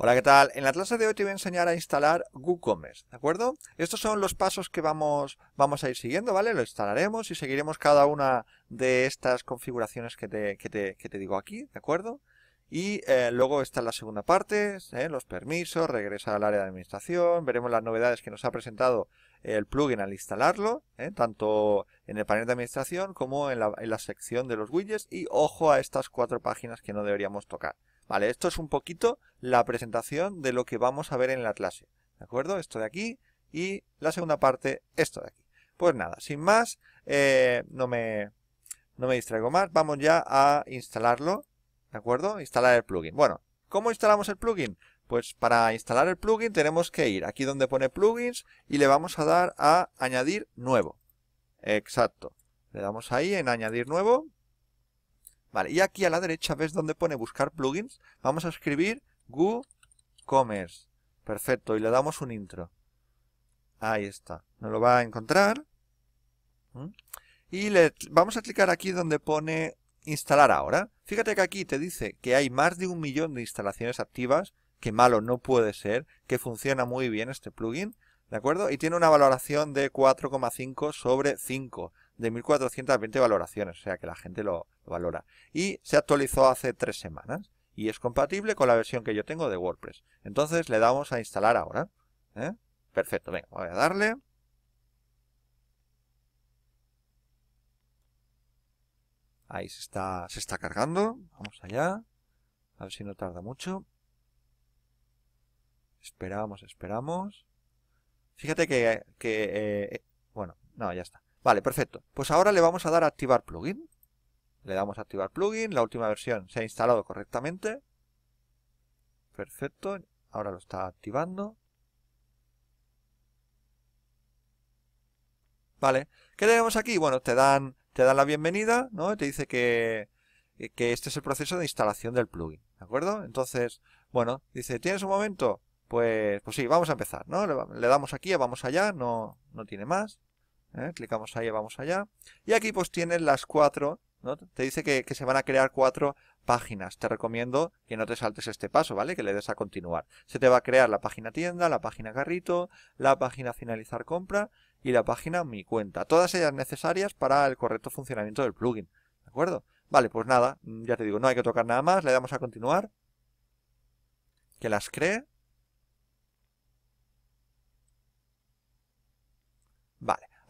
Hola, ¿qué tal? En la clase de hoy te voy a enseñar a instalar WooCommerce, ¿de acuerdo? Estos son los pasos que vamos, vamos a ir siguiendo, ¿vale? Lo instalaremos y seguiremos cada una de estas configuraciones que te, que te, digo aquí, ¿de acuerdo? Y eh, luego está la segunda parte, ¿eh? los permisos, regresar al área de administración, veremos las novedades que nos ha presentado el plugin al instalarlo, ¿eh? tanto en el panel de administración como en la, en la sección de los widgets y ojo a estas cuatro páginas que no deberíamos tocar. Vale, esto es un poquito la presentación de lo que vamos a ver en la clase. ¿De acuerdo? Esto de aquí y la segunda parte, esto de aquí. Pues nada, sin más, eh, no, me, no me distraigo más. Vamos ya a instalarlo. ¿De acuerdo? Instalar el plugin. Bueno, ¿cómo instalamos el plugin? Pues para instalar el plugin tenemos que ir aquí donde pone plugins y le vamos a dar a añadir nuevo. Exacto. Le damos ahí en añadir nuevo. Vale, y aquí a la derecha, ¿ves donde pone buscar plugins? Vamos a escribir WooCommerce. Perfecto, y le damos un intro. Ahí está, nos lo va a encontrar. ¿Mm? Y le, vamos a clicar aquí donde pone instalar ahora. Fíjate que aquí te dice que hay más de un millón de instalaciones activas, que malo no puede ser, que funciona muy bien este plugin, ¿de acuerdo? Y tiene una valoración de 4,5 sobre 5 de 1420 valoraciones, o sea que la gente lo, valora. Y se actualizó hace tres semanas y es compatible con la versión que yo tengo de WordPress. Entonces le damos a instalar ahora. ¿eh? Perfecto, venga, voy a darle. Ahí se está, se está cargando. Vamos allá. A ver si no tarda mucho. Esperamos, esperamos. Fíjate que, eh, eh, bueno, no, ya está. Vale, perfecto. Pues ahora le vamos a dar a activar plugin. Le damos a activar plugin. La última versión se ha instalado correctamente. Perfecto. Ahora lo está activando. Vale. ¿Qué tenemos aquí? Bueno, te dan, te dan la bienvenida, ¿no? Te dice que, este es el proceso de instalación del plugin. ¿De acuerdo? Entonces, bueno, dice, ¿tienes un momento? Pues, pues sí, vamos a empezar, ¿no? Le, damos aquí, vamos allá, no, no tiene más. ¿eh? Clicamos ahí, vamos allá. Y aquí pues tienes las cuatro, Te dice que, que, se van a crear cuatro páginas. Te recomiendo que no te saltes este paso, ¿vale? Que le des a continuar. Se te va a crear la página tienda, la página carrito, la página finalizar compra y la página mi cuenta. Todas ellas necesarias para el correcto funcionamiento del plugin, ¿de acuerdo? Vale, pues nada, ya te digo, no hay que tocar nada más, le damos a continuar. Que las cree.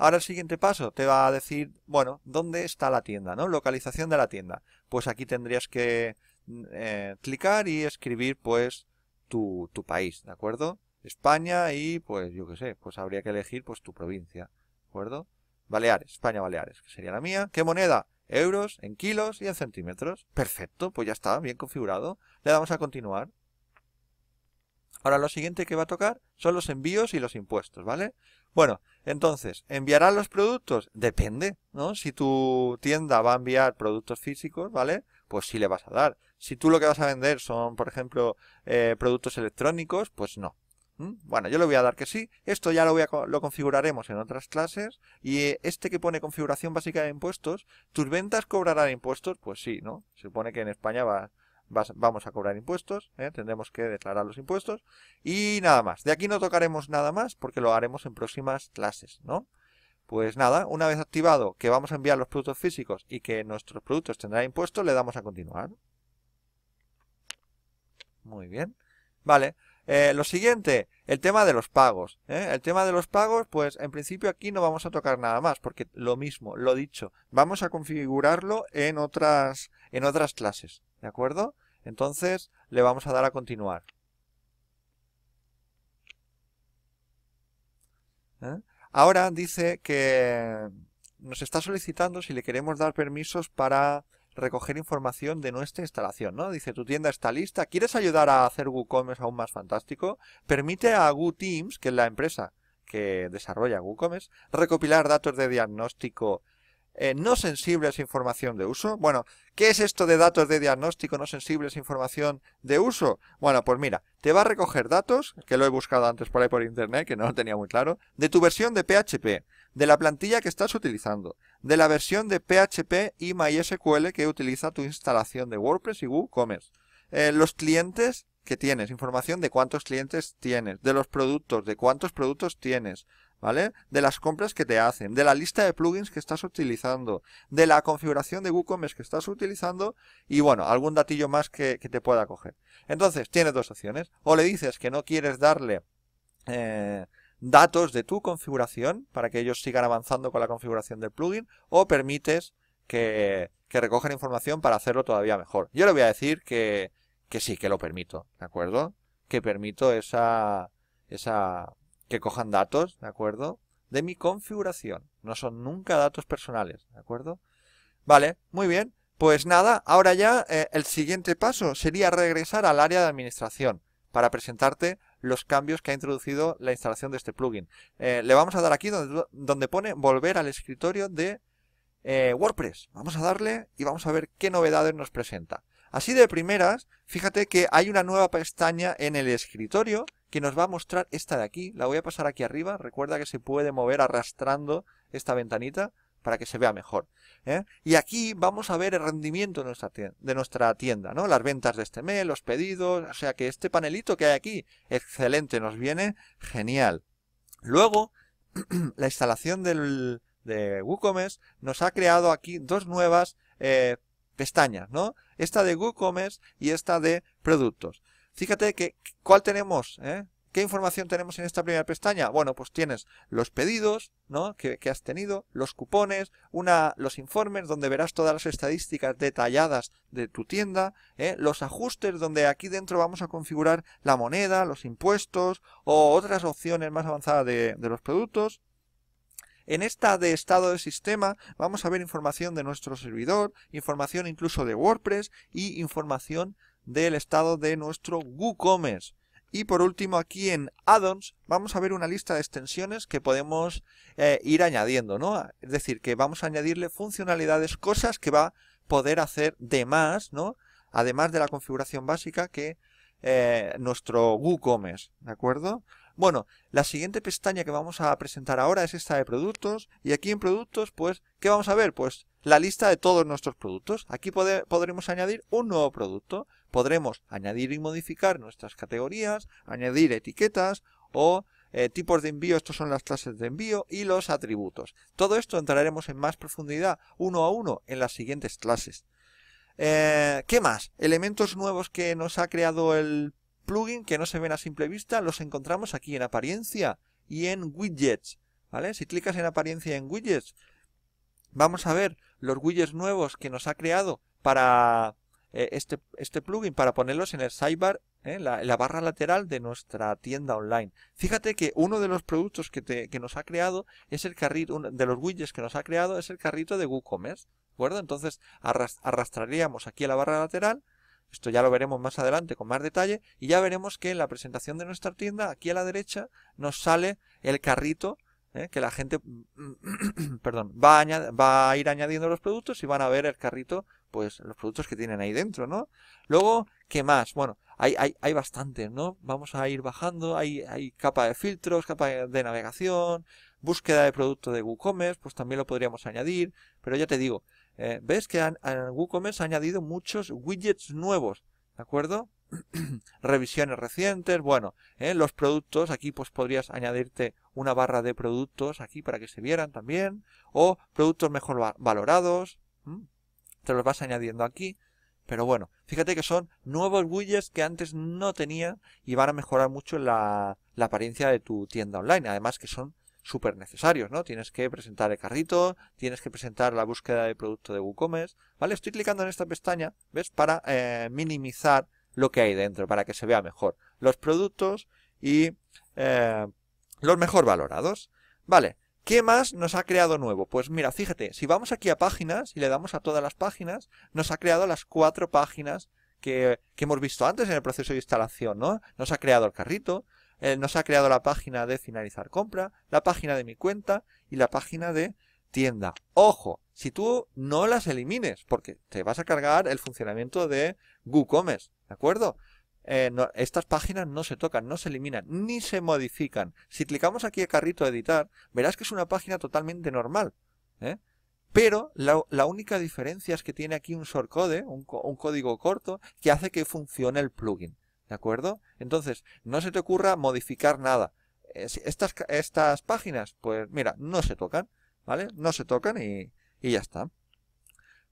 Ahora el siguiente paso te va a decir, bueno, ¿dónde está la tienda? ¿no? Localización de la tienda. Pues aquí tendrías que mm, eh, clicar y escribir pues tu, tu país, ¿de acuerdo? España y pues yo qué sé, pues habría que elegir pues tu provincia, ¿de acuerdo? Baleares, España Baleares, que sería la mía. ¿Qué moneda? Euros, en kilos y en centímetros. Perfecto, pues ya está, bien configurado. Le damos a continuar. Ahora lo siguiente que va a tocar son los envíos y los impuestos, ¿vale? Bueno, entonces, ¿enviará los productos? Depende, ¿no? Si tu tienda va a enviar productos físicos, ¿vale? Pues sí le vas a dar. Si tú lo que vas a vender son, por ejemplo, eh, productos electrónicos, pues no. Bueno, yo le voy a dar que sí. Esto ya lo, voy a, lo configuraremos en otras clases. Y eh, este que pone configuración básica de impuestos, ¿tus ventas cobrarán impuestos? Pues sí, ¿no? Se supone que en España va, vamos a cobrar impuestos, ¿eh? tendremos que declarar los impuestos y nada más. De aquí no tocaremos nada más porque lo haremos en próximas clases, ¿no? Pues nada, una vez activado que vamos a enviar los productos físicos y que nuestros productos tendrán impuestos, le damos a continuar. Muy bien. Vale, eh, lo siguiente, el tema de los pagos. ¿eh? El tema de los pagos, pues en principio aquí no vamos a tocar nada más, porque lo mismo, lo dicho, vamos a configurarlo en otras, en otras clases, ¿de acuerdo? Entonces le vamos a dar a continuar. ¿Eh? Ahora dice que nos está solicitando si le queremos dar permisos para recoger información de nuestra instalación, ¿no? Dice, tu tienda está lista, ¿quieres ayudar a hacer WooCommerce aún más fantástico? Permite a WooTeams, que es la empresa que desarrolla WooCommerce, recopilar datos de diagnóstico eh, no sensibles información de uso. Bueno, ¿qué es esto de datos de diagnóstico no sensibles información de uso? Bueno, pues mira, te va a recoger datos, que lo he buscado antes por ahí por internet, que no lo tenía muy claro, de tu versión de PHP, de la plantilla que estás utilizando, de la versión de PHP y MySQL que utiliza tu instalación de WordPress y WooCommerce, eh, los clientes que tienes, información de cuántos clientes tienes, de los productos, de cuántos productos tienes, ¿vale? De las compras que te hacen, de la lista de plugins que estás utilizando, de la configuración de WooCommerce que estás utilizando y bueno, algún datillo más que, te pueda coger. Entonces, tienes dos opciones. O le dices que no quieres darle eh, datos de tu configuración para que ellos sigan avanzando con la configuración del plugin o permites que, que información para hacerlo todavía mejor. Yo le voy a decir que, que sí, que lo permito, ¿de acuerdo? Que permito esa, esa que cojan datos, ¿de acuerdo? De mi configuración. No son nunca datos personales, ¿de acuerdo? Vale, muy bien. Pues nada, ahora ya eh, el siguiente paso sería regresar al área de administración para presentarte los cambios que ha introducido la instalación de este plugin. Eh, le vamos a dar aquí donde, donde pone volver al escritorio de eh, WordPress. Vamos a darle y vamos a ver qué novedades nos presenta. Así de primeras, fíjate que hay una nueva pestaña en el escritorio que nos va a mostrar esta de aquí. La voy a pasar aquí arriba. Recuerda que se puede mover arrastrando esta ventanita para que se vea mejor. ¿eh? Y aquí vamos a ver el rendimiento de nuestra, tienda, ¿no? Las ventas de este mes, los pedidos, o sea que este panelito que hay aquí, excelente, nos viene genial. Luego, la instalación de WooCommerce nos ha creado aquí dos nuevas eh, pestañas, ¿no? Esta de WooCommerce y esta de productos. Fíjate que, ¿cuál tenemos? Eh? ¿Qué información tenemos en esta primera pestaña? Bueno, pues tienes los pedidos que, has tenido, los cupones, una, los informes donde verás todas las estadísticas detalladas de tu tienda, ¿eh? los ajustes donde aquí dentro vamos a configurar la moneda, los impuestos o otras opciones más avanzadas de, de los productos. En esta de estado de sistema vamos a ver información de nuestro servidor, información incluso de WordPress y información del estado de nuestro WooCommerce. Y por último aquí en Addons vamos a ver una lista de extensiones que podemos eh, ir añadiendo, ¿no? Es decir, que vamos a añadirle funcionalidades, cosas que va a poder hacer de más, ¿no? Además de la configuración básica que eh, nuestro WooCommerce, ¿de acuerdo? Bueno, la siguiente pestaña que vamos a presentar ahora es esta de productos y aquí en productos, pues, ¿qué vamos a ver? Pues la lista de todos nuestros productos. Aquí podremos añadir un nuevo producto podremos añadir y modificar nuestras categorías, añadir etiquetas o eh, tipos de envío, estos son las clases de envío y los atributos. Todo esto entraremos en más profundidad uno a uno en las siguientes clases. Eh, ¿Qué más? Elementos nuevos que nos ha creado el plugin que no se ven a simple vista los encontramos aquí en apariencia y en widgets. ¿vale? Si clicas en apariencia y en widgets, vamos a ver los widgets nuevos que nos ha creado para eh, este, este plugin para ponerlos en el sidebar, En eh, la, barra lateral de nuestra tienda online. Fíjate que uno de los productos que, que nos ha creado es el carrito, de los widgets que nos ha creado es el carrito de WooCommerce. Entonces arrastraríamos aquí a la barra lateral, esto ya lo veremos más adelante con más detalle, y ya veremos que en la presentación de nuestra tienda, aquí a la derecha, nos sale el carrito ¿eh? que la gente perdón, va, a ir añadiendo los productos y van a ver el carrito, pues los productos que tienen ahí dentro, ¿no? Luego, ¿qué más? Bueno, hay, hay, hay bastantes, ¿no? Vamos a ir bajando, hay, capa de filtros, capa de navegación, búsqueda de producto de WooCommerce, pues también lo podríamos añadir, pero ya te digo, eh, ves que han, WooCommerce ha añadido muchos widgets nuevos, ¿de acuerdo? revisiones recientes, bueno, ¿eh? los productos, aquí pues podrías añadirte una barra de productos aquí para que se vieran también, o productos mejor valorados, te los vas añadiendo aquí, pero bueno, fíjate que son nuevos widgets que antes no tenía y van a mejorar mucho la, apariencia de tu tienda online, además que son súper necesarios, ¿no? Tienes que presentar el carrito, tienes que presentar la búsqueda de producto de WooCommerce, ¿vale? Estoy clicando en esta pestaña, ¿ves? Para eh, minimizar lo que hay dentro para que se vea mejor los productos y eh, los mejor valorados. Vale, ¿qué más nos ha creado nuevo? Pues mira, fíjate, si vamos aquí a páginas y le damos a todas las páginas, nos ha creado las cuatro páginas que, hemos visto antes en el proceso de instalación, ¿no? Nos ha creado el carrito, eh, nos ha creado la página de finalizar compra, la página de mi cuenta y la página de tienda. Ojo, si tú no las elimines, porque te vas a cargar el funcionamiento de WooCommerce, ¿de acuerdo? Eh, estas páginas no se tocan, no se eliminan, ni se modifican. Si clicamos aquí a carrito editar, verás que es una página totalmente normal. ¿eh? Pero la, única diferencia es que tiene aquí un shortcode, un, un código corto, que hace que funcione el plugin. ¿De acuerdo? Entonces, no se te ocurra modificar nada. Eh, estas, estas páginas, pues mira, no se tocan. ¿vale? No se tocan y, ya está.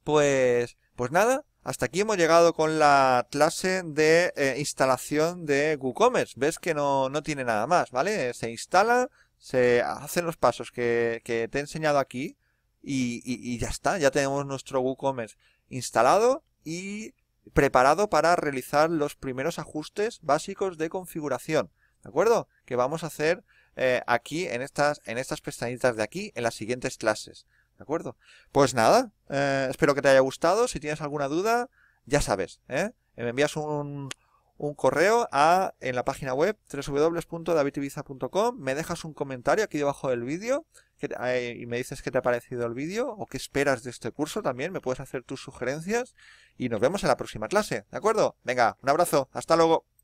Pues, pues nada, hasta aquí hemos llegado con la clase de eh, instalación de WooCommerce. Ves que no, tiene nada más, ¿vale? Se instala, se hacen los pasos que, te he enseñado aquí y, y, ya está. Ya tenemos nuestro WooCommerce instalado y preparado para realizar los primeros ajustes básicos de configuración. ¿De acuerdo? Que vamos a hacer eh, aquí en estas, en estas pestañitas de aquí en las siguientes clases. ¿De acuerdo? Pues nada, eh, espero que te haya gustado. Si tienes alguna duda, ya sabes. ¿eh? eh me envías un, un correo a, en la página web www.davidtibiza.com. Me dejas un comentario aquí debajo del vídeo y me dices que te ha parecido el vídeo o qué esperas de este curso también. Me puedes hacer tus sugerencias y nos vemos en la próxima clase. ¿De acuerdo? Venga, un abrazo. Hasta luego.